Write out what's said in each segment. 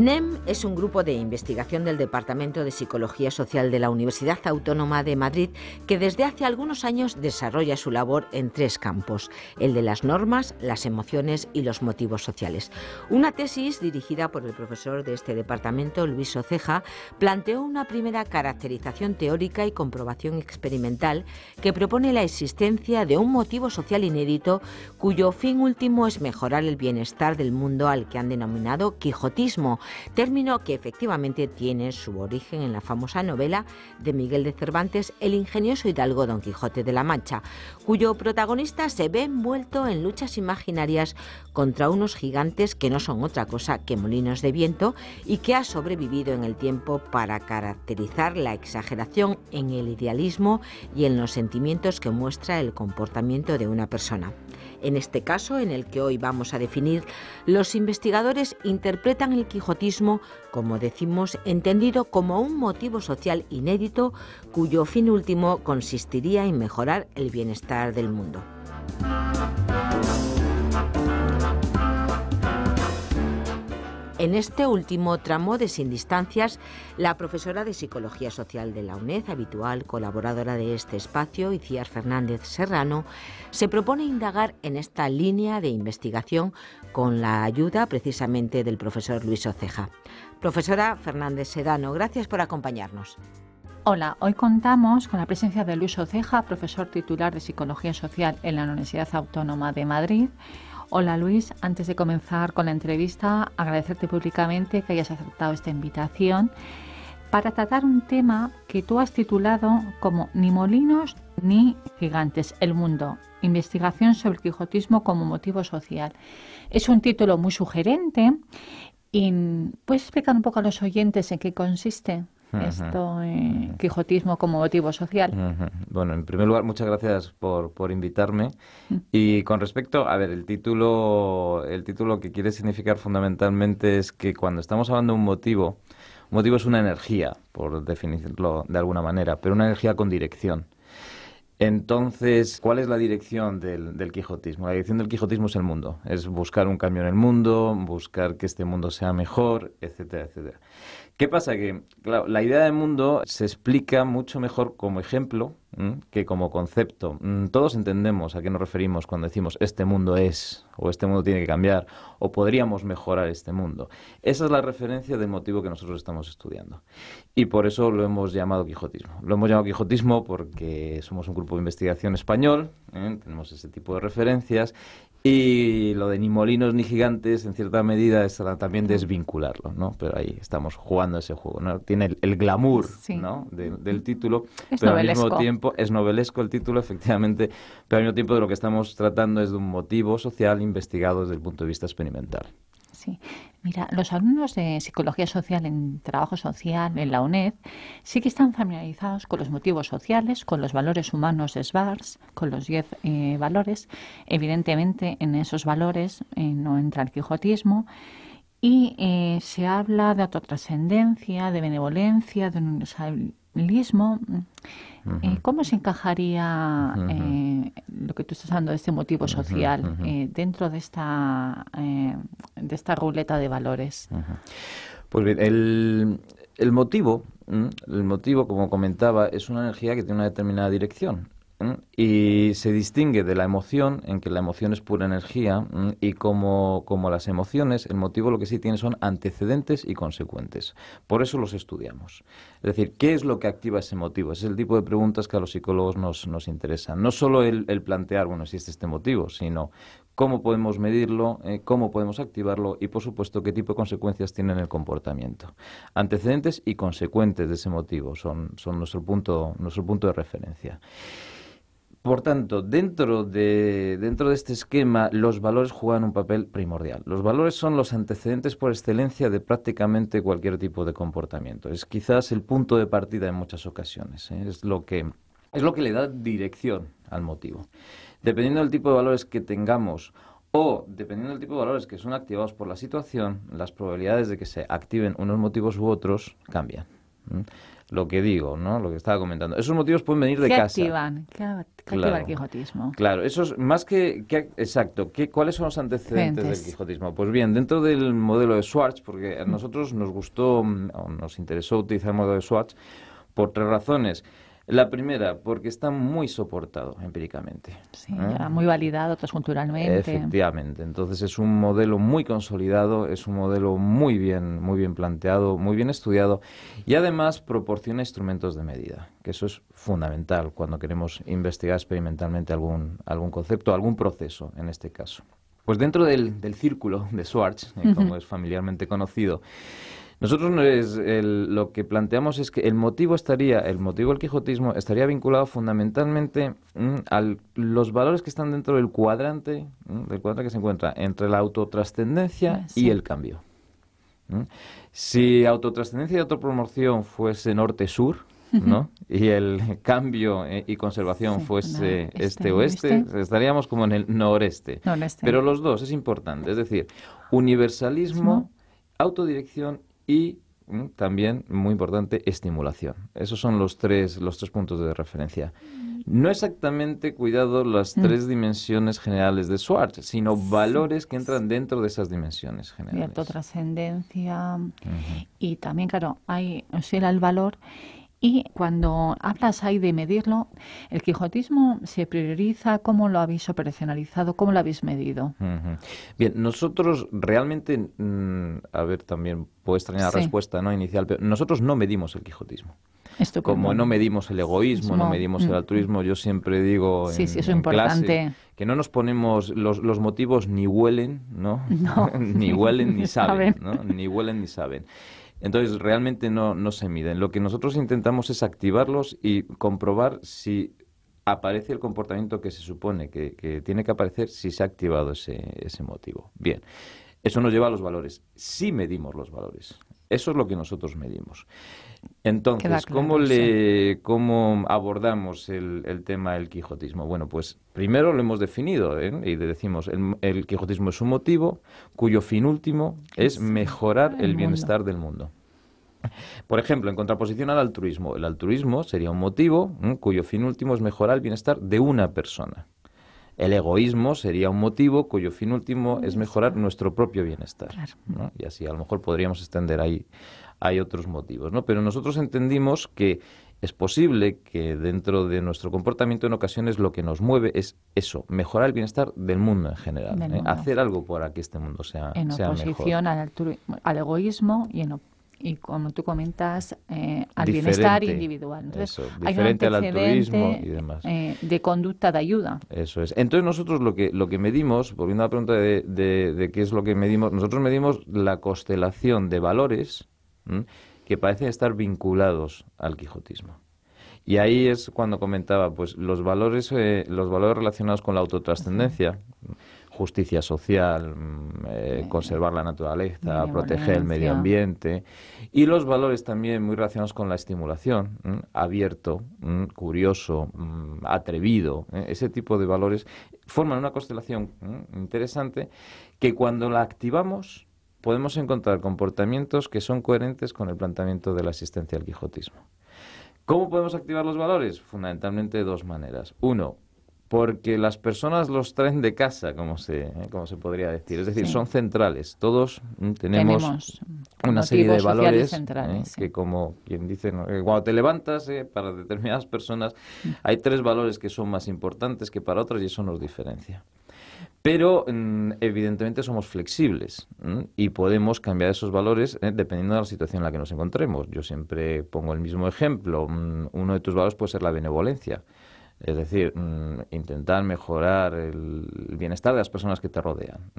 Nem es un grupo de investigación del Departamento de Psicología Social de la Universidad Autónoma de Madrid que desde hace algunos años desarrolla su labor en tres campos, el de las normas, las emociones y los motivos sociales. Una tesis dirigida por el profesor de este departamento, Luis Oceja, planteó una primera caracterización teórica y comprobación experimental que propone la existencia de un motivo social inédito cuyo fin último es mejorar el bienestar del mundo al que han denominado Quijotismo, que efectivamente tiene su origen en la famosa novela de Miguel de Cervantes, El ingenioso hidalgo Don Quijote de la Mancha, cuyo protagonista se ve envuelto en luchas imaginarias contra unos gigantes que no son otra cosa que molinos de viento y que ha sobrevivido en el tiempo para caracterizar la exageración en el idealismo y en los sentimientos que muestra el comportamiento de una persona. En este caso, en el que hoy vamos a definir, los investigadores interpretan el quijotismo como decimos, entendido como un motivo social inédito cuyo fin último consistiría en mejorar el bienestar del mundo. En este último tramo de Sin Distancias, la profesora de Psicología Social de la UNED, habitual colaboradora de este espacio, Iciar Fernández Serrano, se propone indagar en esta línea de investigación con la ayuda precisamente del profesor Luis Oceja. Profesora Fernández Sedano, gracias por acompañarnos. Hola, hoy contamos con la presencia de Luis Oceja, profesor titular de Psicología Social en la Universidad Autónoma de Madrid. Hola Luis, antes de comenzar con la entrevista, agradecerte públicamente que hayas aceptado esta invitación para tratar un tema que tú has titulado como Ni molinos ni gigantes, el mundo. Investigación sobre el quijotismo como motivo social. Es un título muy sugerente y puedes explicar un poco a los oyentes en qué consiste esto, eh, Quijotismo como motivo social. Bueno, en primer lugar, muchas gracias por, invitarme. Mm. Y con respecto, a ver, el título, el título que quiere significar fundamentalmente es que cuando estamos hablando de un motivo, un motivo es una energía, por definirlo de alguna manera, pero una energía con dirección. Entonces, ¿cuál es la dirección del, del, quijotismo? La dirección del quijotismo es el mundo, es buscar un cambio en el mundo, buscar que este mundo sea mejor, etcétera, etcétera. ¿Qué pasa? Que la idea del mundo se explica mucho mejor como ejemplo que como concepto mm, todos entendemos a qué nos referimos cuando decimos este mundo es o este mundo tiene que cambiar o podríamos mejorar este mundo. Esa es la referencia del motivo que nosotros estamos estudiando. Y por eso lo hemos llamado Quijotismo. Lo hemos llamado Quijotismo porque somos un grupo de investigación español, ¿eh? tenemos ese tipo de referencias y lo de ni molinos ni gigantes, en cierta medida, es también desvincularlo, ¿no? Pero ahí estamos jugando ese juego, ¿no? Tiene el, glamour, del título, pero al mismo tiempo es novelesco el título, efectivamente, pero al mismo tiempo de lo que estamos tratando es de un motivo social investigado desde el punto de vista experimental. Sí. Mira, los alumnos de psicología social en trabajo social en la UNED sí que están familiarizados con los motivos sociales, con los valores humanos de SBARS, con los 10 eh, valores. Evidentemente, en esos valores eh, no entra el quijotismo. Y eh, se habla de autotrascendencia, de benevolencia, de universalismo. ¿Cómo se encajaría lo que tú estás hablando de este motivo social dentro de esta de esta ruleta de valores. Pues bien, el, motivo, el motivo, como comentaba, es una energía que tiene una determinada dirección. Y se distingue de la emoción, en que la emoción es pura energía, y como, las emociones, el motivo lo que sí tiene son antecedentes y consecuentes. Por eso los estudiamos. Es decir, ¿qué es lo que activa ese motivo? es el tipo de preguntas que a los psicólogos nos, nos interesan. No solo el, el plantear, bueno, existe este motivo, sino cómo podemos medirlo, eh, cómo podemos activarlo y, por supuesto, qué tipo de consecuencias tiene en el comportamiento. Antecedentes y consecuentes de ese motivo son, nuestro, punto, nuestro punto de referencia. Por tanto, dentro de, dentro de este esquema, los valores juegan un papel primordial. Los valores son los antecedentes por excelencia de prácticamente cualquier tipo de comportamiento. Es quizás el punto de partida en muchas ocasiones. ¿eh? Es lo que es lo que le da dirección al motivo. Dependiendo del tipo de valores que tengamos o dependiendo del tipo de valores que son activados por la situación, las probabilidades de que se activen unos motivos u otros cambian. Lo que digo, ¿no? Lo que estaba comentando. Esos motivos pueden venir de ¿Qué casa. Activan? ¿Qué, claro. el quijotismo? Claro, eso es más que... exacto. ¿qué, ¿Cuáles son los antecedentes del quijotismo? Pues bien, dentro del modelo de Schwartz, porque a mm. nosotros nos gustó, mm, o nos interesó utilizar el modelo de Schwartz, por tres razones. La primera, porque está muy soportado empíricamente. Sí, ¿eh? muy validado transculturalmente. Efectivamente. Entonces es un modelo muy consolidado, es un modelo muy bien, muy bien planteado, muy bien estudiado y además proporciona instrumentos de medida, que eso es fundamental cuando queremos investigar experimentalmente algún, algún concepto, algún proceso en este caso. Pues dentro del, círculo de Schwartz, eh, como es familiarmente conocido, nosotros lo que planteamos es que el motivo estaría, el motivo del quijotismo estaría vinculado fundamentalmente mm, a los valores que están dentro del cuadrante, mm, del cuadrante que se encuentra entre la autotrascendencia ah, y el cambio. Mm. Si autotrascendencia y autopromoción fuese norte-sur, Y el cambio eh, y conservación fuese este-oeste, este estaríamos como en el noreste. Pero los dos es importante, es decir, universalismo, autodirección y mm, también, muy importante, estimulación. Esos son los tres, los tres puntos de referencia. No exactamente, cuidado, las mm. tres dimensiones generales de Schwartz, sino valores que entran dentro de esas dimensiones generales. Cierto, trascendencia. Y también, claro, hay, el valor y cuando hablas ahí de medirlo, el quijotismo se prioriza, cómo lo habéis operacionalizado, cómo lo habéis medido. Bien, nosotros realmente, mm, a ver, también puede extrañar la respuesta ¿no? inicial, pero nosotros no medimos el quijotismo. Esto como no medimos el egoísmo, no medimos el mm. altruismo, yo siempre digo sí, importante. que no nos ponemos los, los motivos ni huelen, ¿no? no. ni huelen ni saben, ¿no? ni huelen ni saben. Entonces, realmente no, no se miden. Lo que nosotros intentamos es activarlos y comprobar si aparece el comportamiento que se supone que, tiene que aparecer si se ha activado ese, ese motivo. Bien, eso nos lleva a los valores. Sí medimos los valores. Eso es lo que nosotros medimos. Entonces, ¿cómo, abordamos el, tema del quijotismo? Bueno, pues primero lo hemos definido ¿eh? y decimos, el, quijotismo es un motivo cuyo fin último es mejorar el, bienestar del mundo. Por ejemplo, en contraposición al altruismo, el altruismo sería un motivo cuyo fin último es mejorar el bienestar de una persona. El egoísmo sería un motivo cuyo fin último es mejorar nuestro propio bienestar. Y así a lo mejor podríamos extender ahí hay otros motivos, ¿no? Pero nosotros entendimos que es posible que dentro de nuestro comportamiento en ocasiones lo que nos mueve es eso, mejorar el bienestar del mundo en general, ¿eh? hacer algo para que este mundo sea, sea mejor. En oposición al, egoísmo y y como tú comentas, eh, al bienestar individual. eso, diferente un al altruismo y demás. Eh, de conducta de ayuda. Eso es. Entonces nosotros lo que, lo que medimos, volviendo a la pregunta de qué es lo que medimos, nosotros medimos la constelación de valores que parecen estar vinculados al quijotismo. Y ahí es cuando comentaba, pues los valores, eh, los valores relacionados con la autotrascendencia, justicia social, mm, eh, conservar la naturaleza, proteger el medio ambiente y los valores también muy relacionados con la estimulación, abierto, curioso, atrevido, ¿eh? ese tipo de valores forman una constelación interesante que cuando la activamos podemos encontrar comportamientos que son coherentes con el planteamiento de la asistencia al quijotismo. ¿Cómo podemos activar los valores? Fundamentalmente de dos maneras. Uno, porque las personas los traen de casa, como se, eh, como se podría decir. Es decir, son centrales. Todos mm, tenemos, una serie de valores eh, que, como quien dice, eh, cuando te levantas para determinadas personas, mm. hay tres valores que son más importantes que para otras y eso nos diferencia. Pero mm, evidentemente somos flexibles y podemos cambiar esos valores eh, dependiendo de la situación en la que nos encontremos. Yo siempre pongo el mismo ejemplo. Mm, uno de tus valores puede ser la benevolencia. Es decir, mm, intentar mejorar el bienestar de las personas que te rodean.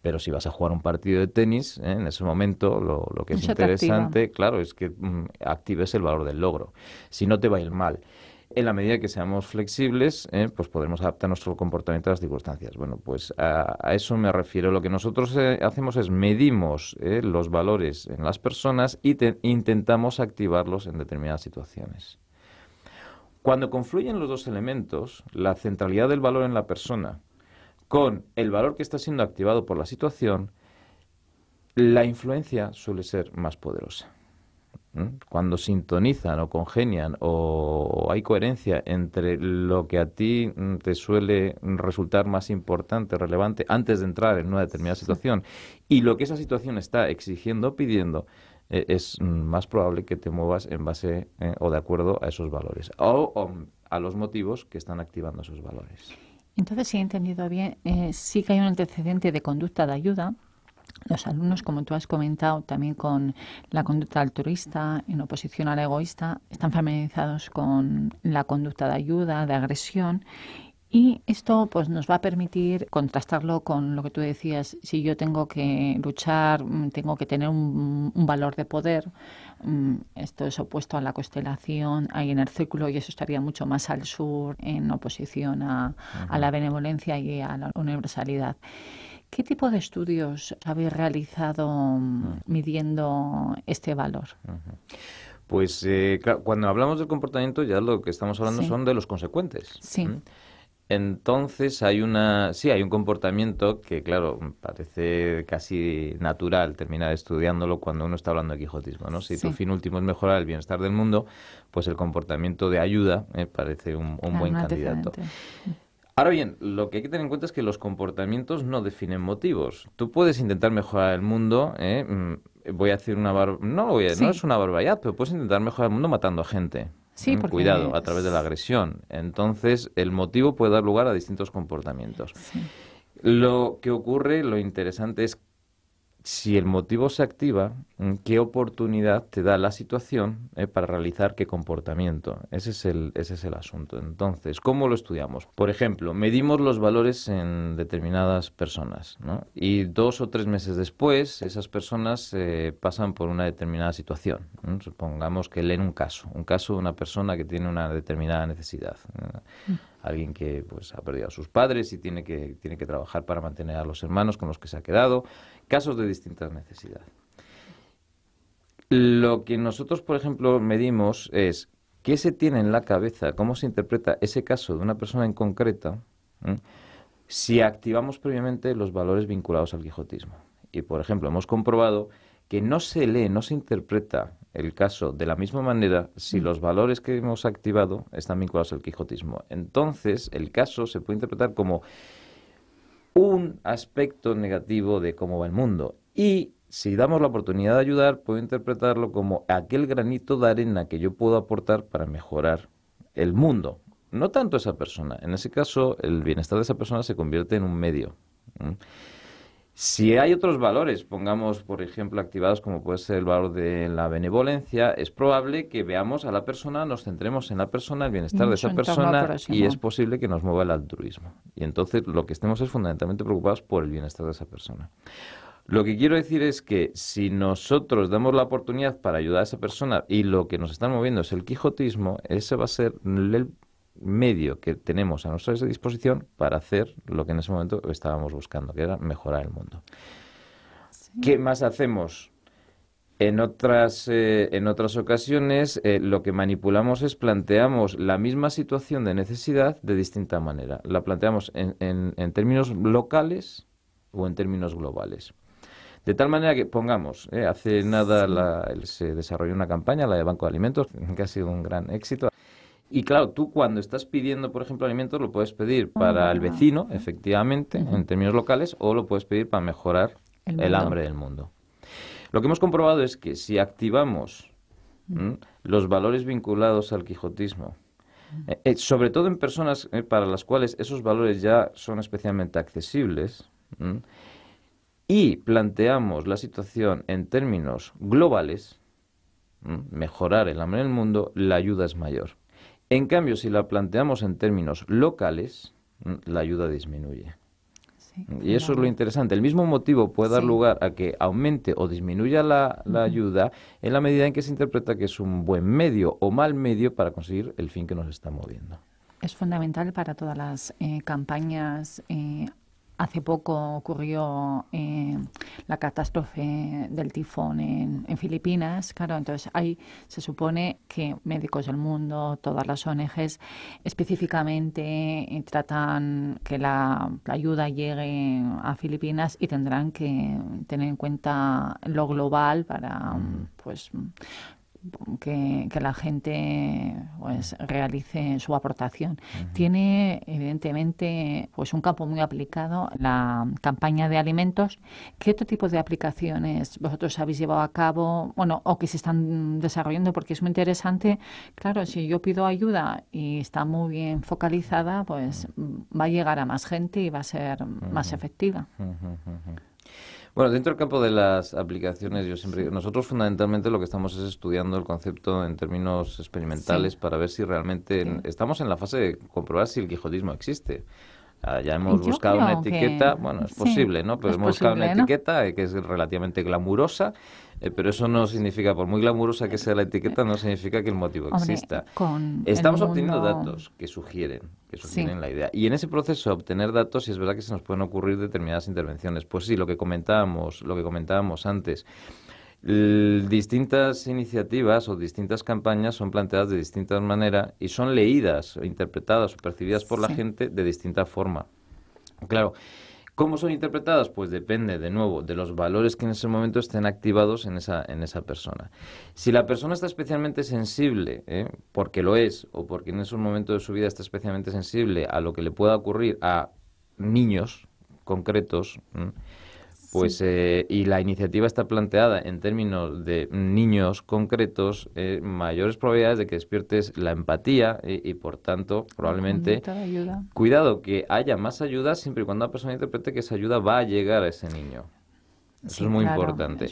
Pero si vas a jugar un partido de tenis, ¿eh? en ese momento lo, que es interesante, claro, es que actives el valor del logro. Si no te va a ir mal en la medida que seamos flexibles, ¿eh? pues podremos adaptar nuestro comportamiento a las circunstancias. Bueno, pues a, eso me refiero. Lo que nosotros eh, hacemos es medimos ¿eh? los valores en las personas y intentamos activarlos en determinadas situaciones. Cuando confluyen los dos elementos, la centralidad del valor en la persona con el valor que está siendo activado por la situación, la influencia suele ser más poderosa cuando sintonizan o congenian o hay coherencia entre lo que a ti mm, te suele resultar más importante, relevante, antes de entrar en una determinada situación y lo que esa situación está exigiendo o pidiendo, eh, es mm, más probable que te muevas en base eh, o de acuerdo a esos valores o, a los motivos que están activando esos valores. Entonces, si he entendido bien, eh, sí que hay un antecedente de conducta de ayuda los alumnos, como tú has comentado, también con la conducta altruista, en oposición al egoísta, están familiarizados con la conducta de ayuda, de agresión. Y esto pues, nos va a permitir contrastarlo con lo que tú decías, si yo tengo que luchar, mm, tengo que tener un, valor de poder, mm, esto es opuesto a la constelación, ahí en el círculo, y eso estaría mucho más al sur, en oposición a la benevolencia y a la universalidad. ¿Qué tipo de estudios habéis realizado mm, midiendo este valor? Pues eh, cuando hablamos del comportamiento ya lo que estamos hablando son de los consecuentes. Sí. Entonces hay una, sí, hay un comportamiento que, claro, parece casi natural terminar estudiándolo cuando uno está hablando de Quijotismo, ¿no? Si tu fin último es mejorar el bienestar del mundo, pues el comportamiento de ayuda eh, parece un, buen candidato. Ahora bien, lo que hay que tener en cuenta es que los comportamientos no definen motivos. Tú puedes intentar mejorar el mundo, ¿eh? mm, voy a hacer una barba, no, voy a... no es una barbaridad, pero puedes intentar mejorar el mundo matando a gente. Sí, ¿eh? porque... Cuidado, a través de la agresión. Entonces, el motivo puede dar lugar a distintos comportamientos. Lo que ocurre, lo interesante es si el motivo se activa, mm, ¿qué oportunidad te da la situación eh, para realizar qué comportamiento? Ese es, el, ese es el asunto. Entonces, ¿cómo lo estudiamos? Por ejemplo, medimos los valores en determinadas personas ¿no? y dos o tres meses después esas personas eh, pasan por una determinada situación. Supongamos que leen un caso, un caso de una persona que tiene una determinada necesidad. Mm. alguien que pues ha perdido a sus padres y tiene que, tiene que trabajar para mantener a los hermanos con los que se ha quedado, casos de distintas necesidad. Lo que nosotros, por ejemplo, medimos es qué se tiene en la cabeza, cómo se interpreta ese caso de una persona en concreta, si activamos previamente los valores vinculados al quijotismo. Y, por ejemplo, hemos comprobado que no se lee, no se interpreta el caso de la misma manera si mm. los valores que hemos activado están vinculados al quijotismo. Entonces, el caso se puede interpretar como un aspecto negativo de cómo va el mundo. Y si damos la oportunidad de ayudar, puedo interpretarlo como aquel granito de arena que yo puedo aportar para mejorar el mundo. No tanto esa persona. En ese caso, el bienestar de esa persona se convierte en un medio. Si hay otros valores, pongamos por ejemplo activados como puede ser el valor de la benevolencia, es probable que veamos a la persona, nos centremos en la persona, el bienestar de esa persona y es posible que nos mueva el altruismo. Y entonces lo que estemos es fundamentalmente preocupados por el bienestar de esa persona. Lo que quiero decir es que si nosotros damos la oportunidad para ayudar a esa persona y lo que nos está moviendo es el quijotismo, ese va a ser el medio que tenemos a nuestra disposición para hacer lo que en ese momento estábamos buscando, que era mejorar el mundo. ¿Qué más hacemos? En otras, eh, en otras ocasiones eh, lo que manipulamos es planteamos la misma situación de necesidad de distinta manera. La planteamos en, en, términos locales o en términos globales. De tal manera que, pongamos, eh, hace nada se desarrolló una campaña, la de Banco de Alimentos, que ha sido un gran éxito. Y claro, tú cuando estás pidiendo, por ejemplo, alimentos, lo puedes pedir para el vecino, efectivamente, en términos locales, o lo puedes pedir para mejorar el, hambre del mundo. Lo que hemos comprobado es que si activamos los valores vinculados al quijotismo, eh, eh, sobre todo en personas eh, para las cuales esos valores ya son especialmente accesibles, y planteamos la situación en términos globales, mejorar el hambre del mundo, la ayuda es mayor. En cambio, si la planteamos en términos locales, mm, la ayuda disminuye. y eso es lo interesante. El mismo motivo puede dar lugar a que aumente o disminuya la, ayuda en la medida en que se interpreta que es un buen medio o mal medio para conseguir el fin que nos está moviendo. Es fundamental para todas las eh, campañas eh, Hace poco ocurrió eh, la catástrofe del tifón en, Filipinas, claro, entonces ahí se supone que médicos del mundo, todas las ONGs específicamente eh, tratan que la, la ayuda llegue a Filipinas y tendrán que tener en cuenta lo global para, pues, que, la gente pues, realice su aportación. Tiene, evidentemente, pues un campo muy aplicado la campaña de alimentos. ¿Qué otro tipo de aplicaciones vosotros habéis llevado a cabo, bueno, o que se están desarrollando? Porque es muy interesante. Claro, si yo pido ayuda y está muy bien focalizada, pues va a llegar a más gente y va a ser más efectiva. Bueno, dentro del campo de las aplicaciones, yo siempre nosotros fundamentalmente lo que estamos es estudiando el concepto en términos experimentales para ver si realmente estamos en la fase de comprobar si el quijotismo existe. Ah, ya hemos buscado una etiqueta, bueno, es posible, ¿no? Pero hemos buscado una etiqueta que es relativamente glamurosa eh, pero eso no significa, por muy glamurosa que sea la etiqueta, no significa que el motivo exista. Estamos obteniendo datos que sugieren, que sugieren la idea. Y en ese proceso de obtener datos, sí es verdad que se nos pueden ocurrir determinadas intervenciones. Pues sí, lo que comentábamos, lo que comentábamos antes. Distintas iniciativas o distintas campañas son planteadas de distintas maneras y son leídas, interpretadas o percibidas por la gente de distinta forma. Claro, ¿Cómo son interpretadas? Pues depende, de nuevo, de los valores que en ese momento estén activados en esa, en esa persona. Si la persona está especialmente sensible, ¿eh? porque lo es, o porque en ese momento de su vida está especialmente sensible a lo que le pueda ocurrir a niños concretos, pues, eh, y la iniciativa está planteada en términos de niños concretos, eh, mayores probabilidades de que despiertes la empatía eh, y, por tanto, probablemente. Cuidado, que haya más ayuda siempre y cuando la persona interprete que esa ayuda va a llegar a ese niño. Eso es muy importante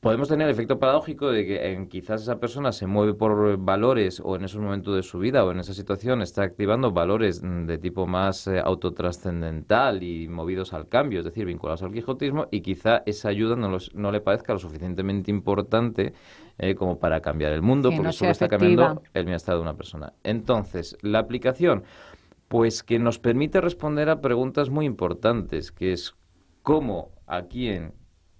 podemos tener el efecto paradójico de que en eh, quizás esa persona se mueve por valores o en esos momentos de su vida o en esa situación está activando valores mm, de tipo más eh, autotrascendental y movidos al cambio, es decir, vinculados al quijotismo, y quizá esa ayuda no, le parezca lo suficientemente importante eh, como para cambiar el mundo, porque solo está cambiando el bienestar de una persona. Entonces, la aplicación, pues que nos permite responder a preguntas muy importantes, que es cómo, a quién,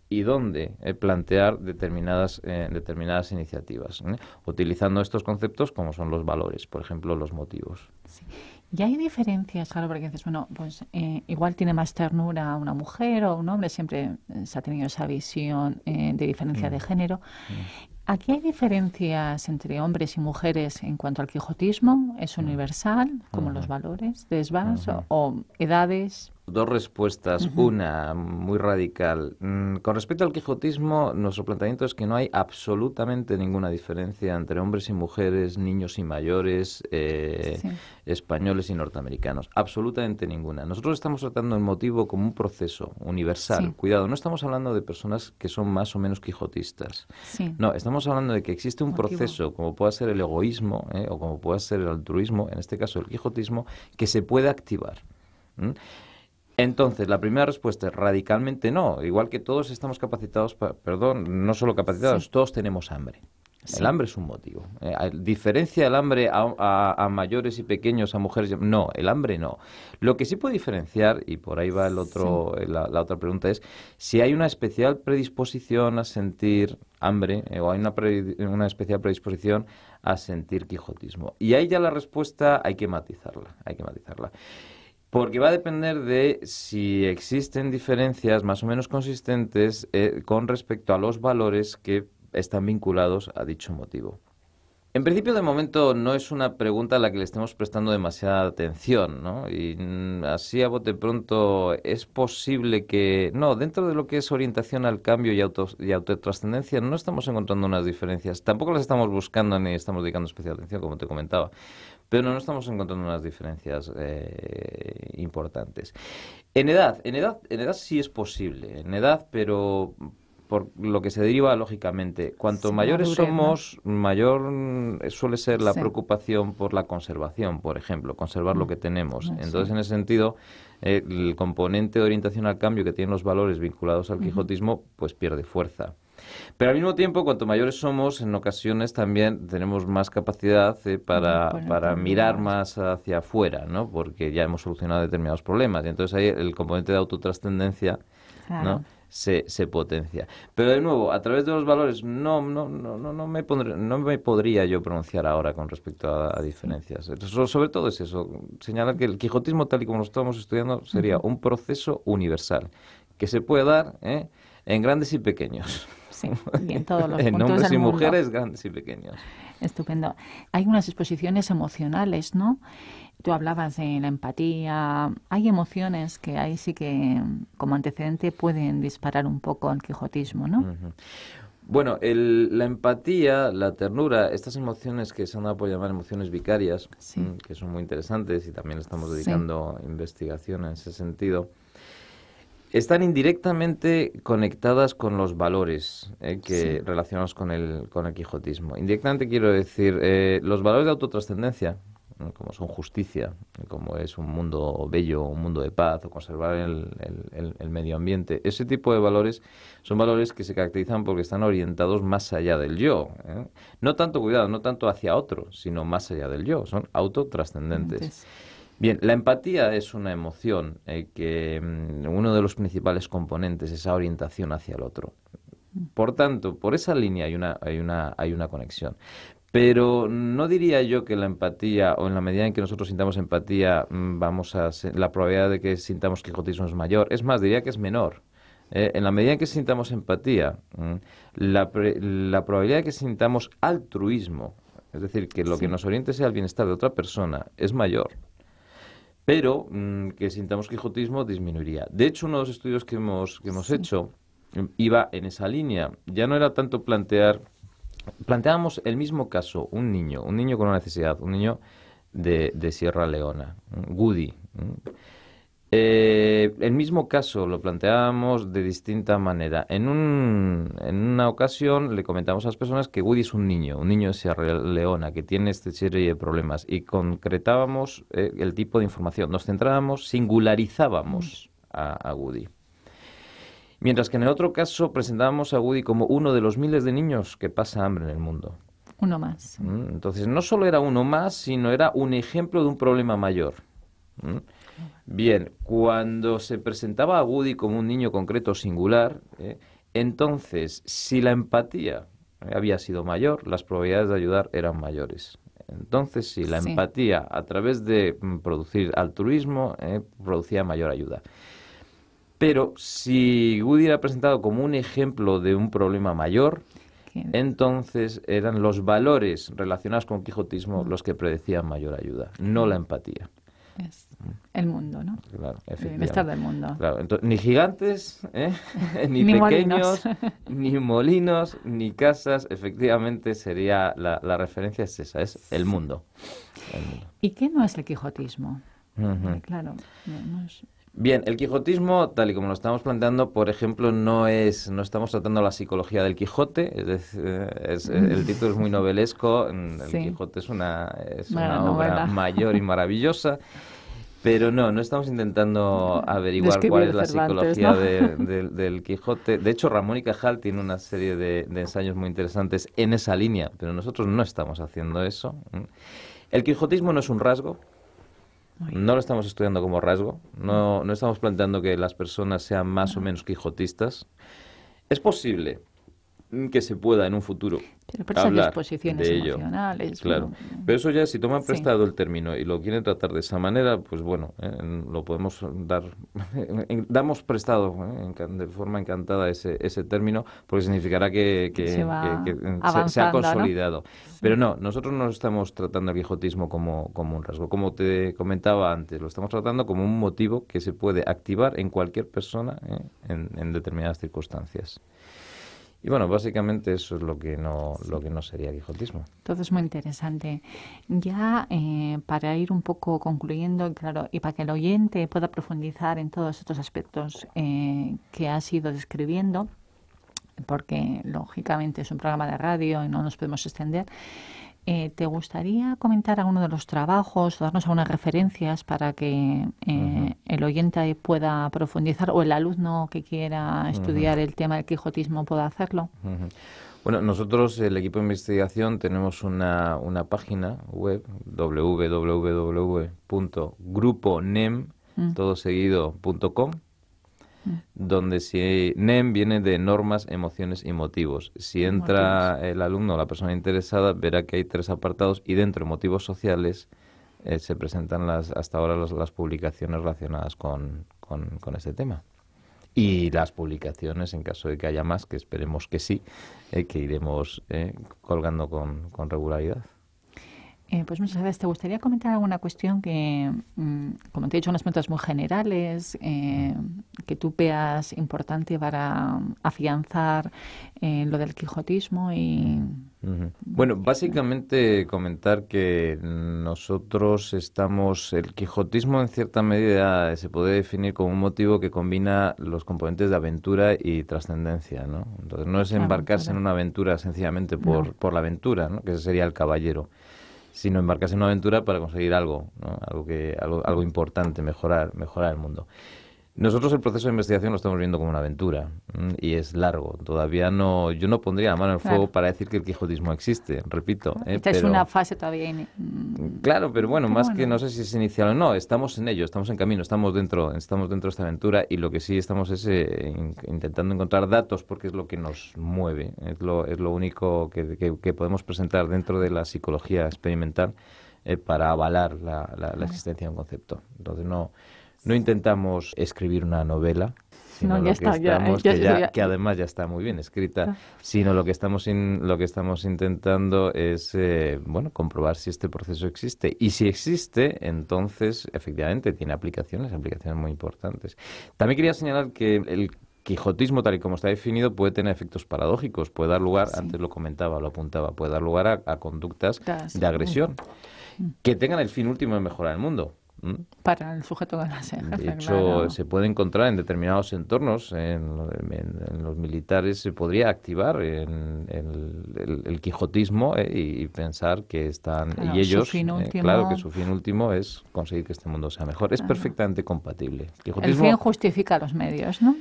y dónde eh, plantear determinadas, eh, determinadas iniciativas, ¿eh? utilizando estos conceptos como son los valores, por ejemplo, los motivos. Y hay diferencias, claro, porque dices, bueno, pues igual tiene más ternura una mujer o un hombre, siempre se ha tenido esa visión de diferencia mm. de género. Mm. Aquí hay diferencias entre hombres y mujeres en cuanto al quijotismo, es mm. universal, como los valores de o edades dos respuestas. Una muy radical. Mm, con respecto al quijotismo, nuestro planteamiento es que no hay absolutamente ninguna diferencia entre hombres y mujeres, niños y mayores, eh, españoles y norteamericanos. Absolutamente ninguna. Nosotros estamos tratando el motivo como un proceso universal. Cuidado, no estamos hablando de personas que son más o menos quijotistas. No, estamos hablando de que existe un proceso, como pueda ser el egoísmo eh, o como pueda ser el altruismo, en este caso el quijotismo, que se puede activar. Entonces, la primera respuesta es radicalmente no. Igual que todos estamos capacitados, perdón, no solo capacitados, todos tenemos hambre. El hambre es un motivo. Eh, ¿Diferencia el hambre a, mayores y pequeños, a mujeres? No, el hambre no. Lo que sí puede diferenciar, y por ahí va el otro, eh, la, otra pregunta, es si hay una especial predisposición a sentir hambre eh, o hay una, una especial predisposición a sentir quijotismo. Y ahí ya la respuesta hay que matizarla. Hay que matizarla. Porque va a depender de si existen diferencias más o menos consistentes eh, con respecto a los valores que están vinculados a dicho motivo. En principio, de momento, no es una pregunta a la que le estemos prestando demasiada atención, ¿no? Y mm, así a bote pronto es posible que... No, dentro de lo que es orientación al cambio y, auto, y autotrascendencia no estamos encontrando unas diferencias. Tampoco las estamos buscando ni estamos dedicando especial atención, como te comentaba pero no estamos encontrando unas diferencias eh, importantes. En edad, en edad, en edad sí es posible, en edad, pero por lo que se deriva lógicamente, cuanto mayores somos, mayor eh, suele ser la preocupación por la conservación, por ejemplo, conservar lo mm. que tenemos. Ah, Entonces, en ese sentido, el componente de orientación al cambio que tienen los valores vinculados al quijotismo, pues pierde fuerza. Pero al mismo tiempo, cuanto mayores somos, en ocasiones también tenemos más capacidad eh, para, mirar más hacia afuera, ¿no? Porque ya hemos solucionado determinados problemas. Y entonces ahí el componente de autotrascendencia, Se, se, potencia. Pero de nuevo, a través de los valores, no, no, no, no, me, no me podría yo pronunciar ahora con respecto a, diferencias. sobre todo es eso, señalar que el quijotismo tal y como lo estamos estudiando sería un proceso universal que se puede dar ¿eh? en grandes y pequeños. en hombres y mujeres, grandes y pequeños. Estupendo. Hay unas exposiciones emocionales, ¿no? Tú hablabas de la empatía. Hay emociones que ahí sí que, como antecedente, pueden disparar un poco el quijotismo, ¿no? Bueno, la empatía, la ternura, estas emociones que se han dado por llamar emociones vicarias, mm, que son muy interesantes y también estamos dedicando investigación en ese sentido están indirectamente conectadas con los valores eh, que relacionados con el, con el quijotismo. Indirectamente quiero decir, eh, los valores de autotrascendencia, como son justicia, como es un mundo bello, un mundo de paz, o conservar el, el, medio ambiente, ese tipo de valores son valores que se caracterizan porque están orientados más allá del yo. ¿eh? No tanto, cuidado, no tanto hacia otro, sino más allá del yo, son autotrascendentes. Bien, la empatía es una emoción eh, que mm, uno de los principales componentes es esa orientación hacia el otro. Por tanto, por esa línea hay una, hay una, hay una conexión. Pero no diría yo que la empatía, o en la medida en que nosotros sintamos empatía, mm, vamos a la probabilidad de que sintamos quijotismo es mayor. Es más, diría que es menor. Eh, en la medida en que sintamos empatía, mm, la, probabilidad de que sintamos altruismo, es decir, que lo que nos oriente sea el bienestar de otra persona, es mayor pero mm, sintamos que sintamos quijotismo disminuiría. De hecho, uno de los estudios que hemos, que hemos hecho em, iba en esa línea. Ya no era tanto plantear, planteábamos el mismo caso, un niño, un niño con una necesidad, un niño de, Sierra Leona, Woody. Eh, el mismo caso lo planteábamos de distinta manera. En, un, en una ocasión le comentamos a las personas que Woody es un niño, un niño de Sierra Leona que tiene este serie de problemas y concretábamos eh, el tipo de información. Nos centrábamos, singularizábamos mm. a, Woody. Mientras que en el otro caso presentábamos a Woody como uno de los miles de niños que pasa hambre en el mundo. Uno más. Mm, entonces no solo era uno más, sino era un ejemplo de un problema mayor. Bien, cuando se presentaba a Woody como un niño concreto singular, ¿eh? entonces, si la empatía eh, había sido mayor, las probabilidades de ayudar eran mayores. Entonces, si la empatía a través de mm, producir altruismo ¿eh? producía mayor ayuda. Pero si Woody era presentado como un ejemplo de un problema mayor, entonces eran los valores relacionados con quijotismo los que predecían mayor ayuda, no la empatía es el mundo, ¿no? el bienestar del mundo. ni gigantes, ¿eh? ni, pequeños, ni molinos, ni casas, efectivamente sería la, referencia es esa, es el mundo. ¿Y qué no es el quijotismo? Claro, no es... Bien, el quijotismo, tal y como lo estamos planteando, por ejemplo, no es, no estamos tratando la psicología del Quijote, eh, eh, el título es muy novelesco, el Quijote es una, es obra mayor y maravillosa. Pero no, no estamos intentando averiguar cuál es la psicología del Quijote. De hecho, Ramón y Cajal tiene una serie de, ensayos muy interesantes en esa línea, pero nosotros no estamos haciendo eso. El quijotismo no es un rasgo, no lo estamos estudiando como rasgo, no, no estamos planteando que las personas sean más o menos quijotistas. Es posible, Mm, que se pueda en un futuro. Pero hablar de ello. Claro. Pero eso ya, si toma prestado el término y lo quieren tratar de esa manera, pues bueno, eh, lo podemos dar. damos prestado eh, de forma encantada ese, ese término, porque significará que, se, ha consolidado. Pero no, nosotros no estamos tratando el viejotismo como, como un rasgo. Como te comentaba antes, lo estamos tratando como un motivo que se puede activar en cualquier persona eh, en determinadas circunstancias. Y bueno, básicamente eso es lo que no, lo que no sería quijotismo. Todo es muy interesante. Ya eh, para ir un poco concluyendo, claro, y para que el oyente pueda profundizar en todos estos aspectos eh, que has ido describiendo, porque lógicamente es un programa de radio y no nos podemos extender, eh, ¿Te gustaría comentar alguno de los trabajos, o darnos algunas referencias para que eh, el oyente pueda profundizar o el alumno que quiera estudiar el tema del quijotismo pueda hacerlo? Bueno, nosotros, el equipo de investigación, tenemos una, página web, www.gruponem, mm. todo Mm. donde si NEM viene de normas, emociones y motivos. Si entra el alumno o la persona interesada, verá que hay tres apartados y dentro de motivos sociales eh, se presentan las, hasta ahora las, publicaciones relacionadas con, ese tema. Y las publicaciones, en caso de que haya más, que esperemos que sí, eh, que iremos eh, colgando con, con regularidad. Eh, pues muchas gracias. ¿Te gustaría comentar alguna cuestión que, mm, como te he dicho, unas preguntas muy generales, eh, que tú veas importante para mm, afianzar eh, lo del quijotismo? y Bueno, básicamente comentar que nosotros estamos, el quijotismo en cierta medida se puede definir como un motivo que combina los componentes de aventura y trascendencia, ¿no? Entonces no es embarcarse en una aventura sencillamente por, por la aventura, ¿no? que sería el caballero sino embarcarse en una aventura para conseguir algo, algo, que, algo, algo importante, mejorar, mejorar el mundo. Nosotros el proceso de investigación lo estamos viendo como una aventura mm, y es largo. Todavía no, yo no pondría la mano en el fuego para decir que el quijotismo existe, repito. Eh, esta es una fase todavía. Mm, claro, pero bueno, más que no sé si es inicial o no, estamos en ello, estamos en camino, estamos dentro, estamos dentro de esta aventura y lo que sí estamos es eh, intentando encontrar datos porque es lo que nos mueve, es lo, único que, podemos presentar dentro de la psicología experimental eh, para avalar la, la existencia de un concepto. Entonces no no intentamos escribir una novela, lo que, ya, que, además ya está muy bien escrita, ah. sino lo que estamos, lo que estamos intentando es eh, bueno, comprobar si este proceso existe. Y si existe, entonces efectivamente tiene aplicaciones, aplicaciones muy importantes. También quería señalar que el quijotismo, tal y como está definido, puede tener efectos paradójicos, puede dar lugar, antes lo comentaba, lo apuntaba, puede dar lugar a, conductas de agresión mm. que tengan el fin último de mejorar el mundo ¿Mm? Para el sujeto de la De hecho, se puede encontrar en determinados entornos, en, los militares se podría activar el, quijotismo eh, y, pensar que están... y ellos, eh, claro que su fin último es conseguir que este mundo sea mejor. Es perfectamente compatible. El, el, fin justifica los medios, ¿no?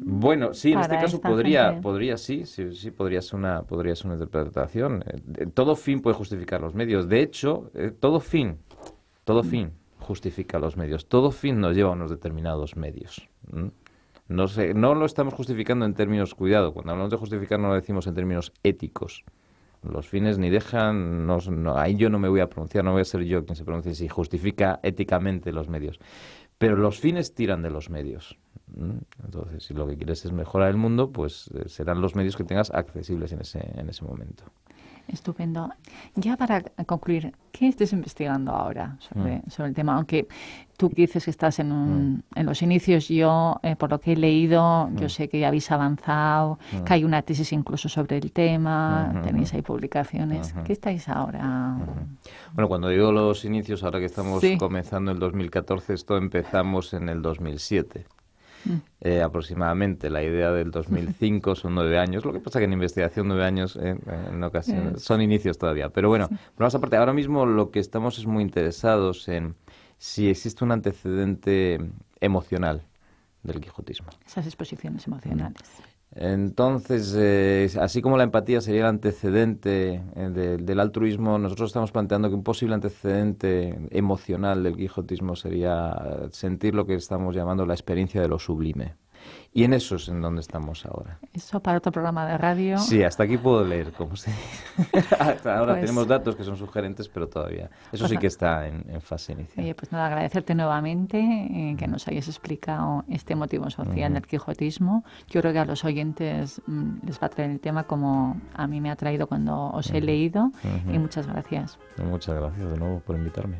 Bueno, sí, en este caso podría, podría sí, sí, podría ser una, podría ser una interpretación. Eh, todo fin puede justificar los medios. De hecho, todo fin, todo mm. fin justifica los medios. Todo fin nos lleva a unos determinados medios. No, sé, no lo estamos justificando en términos, cuidado, cuando hablamos de justificar no lo decimos en términos éticos. Los fines ni dejan, no, ahí yo no me voy a pronunciar, no voy a ser yo quien se pronuncie si justifica éticamente los medios. Pero los fines tiran de los medios. Entonces, si lo que quieres es mejorar el mundo, pues eh, serán los medios que tengas accesibles en ese, en ese momento. Estupendo. Ya para concluir, ¿qué estás investigando ahora sobre, mm. el tema? Aunque tú dices que estás en, mm. en los inicios, yo, eh, por lo que he leído, yo mm. sé que ya habéis avanzado, que hay una tesis incluso sobre el tema, mm-hmm, tenéis mm-hmm. ahí publicaciones. Mm-hmm. ¿Qué estáis ahora? Bueno, cuando digo los inicios, ahora que estamos comenzando comenzando el 2014, esto empezamos en el 2007. Eh, aproximadamente. La idea del 2005 son nueve años. Lo que pasa que en investigación nueve años eh, en eh. son inicios todavía. Pero bueno, más aparte, ahora mismo lo que estamos es muy interesados en si existe un antecedente emocional del quijotismo. Esas exposiciones emocionales. Entonces, eh, así como la empatía sería el antecedente eh, del altruismo, nosotros estamos planteando que un posible antecedente emocional del quijotismo sería eh, sentir lo que estamos llamando la experiencia de lo sublime. Y en eso es en donde estamos ahora. Eso para otro programa de radio. Sí, hasta aquí puedo leer, como hasta ahora pues tenemos datos que son sugerentes, pero todavía. Eso sí que está en, fase inicial. Oye, pues nada, agradecerte nuevamente eh, que mm. nos hayas explicado este motivo social mm. del quijotismo. Yo creo que a los oyentes mm, les va a traer el tema como a mí me ha traído cuando os he leído. Y muchas gracias. Muchas gracias de nuevo por invitarme.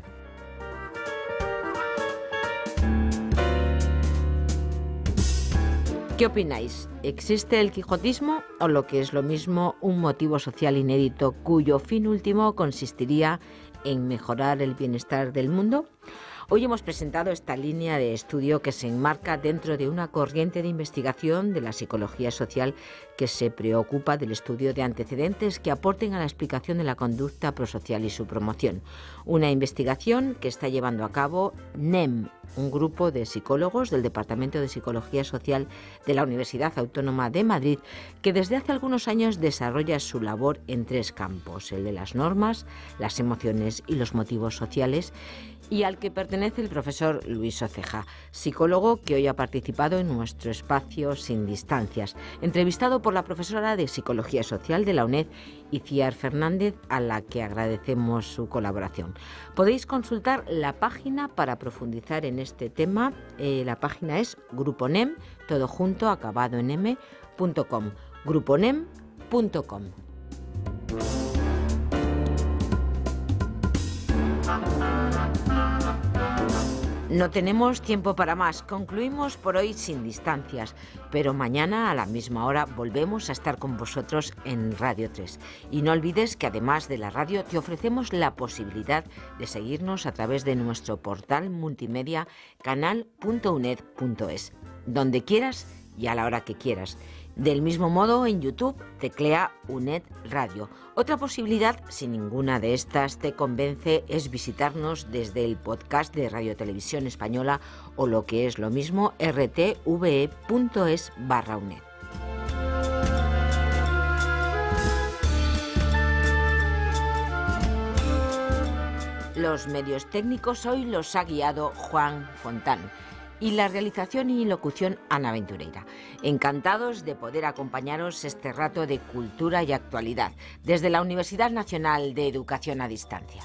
¿Qué opináis? ¿Existe el quijotismo o lo que es lo mismo un motivo social inédito cuyo fin último consistiría en mejorar el bienestar del mundo? Hoy hemos presentado esta línea de estudio que se enmarca dentro de una corriente de investigación de la psicología social que se preocupa del estudio de antecedentes que aporten a la explicación de la conducta prosocial y su promoción. Una investigación que está llevando a cabo NEM, un grupo de psicólogos del Departamento de Psicología Social de la Universidad Autónoma de Madrid, que desde hace algunos años desarrolla su labor en tres campos, el de las normas, las emociones y los motivos sociales, y al que pertenece el profesor Luis Oceja, psicólogo que hoy ha participado en nuestro espacio Sin Distancias, entrevistado por la profesora de Psicología Social de la UNED, Iciar Fernández, a la que agradecemos su colaboración. Podéis consultar la página para profundizar en este tema. Eh, la página es gruponem, todo junto, acabado en m, gruponem.com. No tenemos tiempo para más. Concluimos por hoy sin distancias, pero mañana a la misma hora volvemos a estar con vosotros en Radio 3. Y no olvides que además de la radio te ofrecemos la posibilidad de seguirnos a través de nuestro portal multimedia canal.uned.es, donde quieras y a la hora que quieras del mismo modo, en YouTube teclea UNED Radio. Otra posibilidad, si ninguna de estas te convence, es visitarnos desde el podcast de Radio Televisión Española o lo que es lo mismo, rtve.es barra UNED. Los medios técnicos hoy los ha guiado Juan Fontán y la realización y locución Ana Ventureira. Encantados de poder acompañaros este rato de cultura y actualidad desde la Universidad Nacional de Educación a Distancia.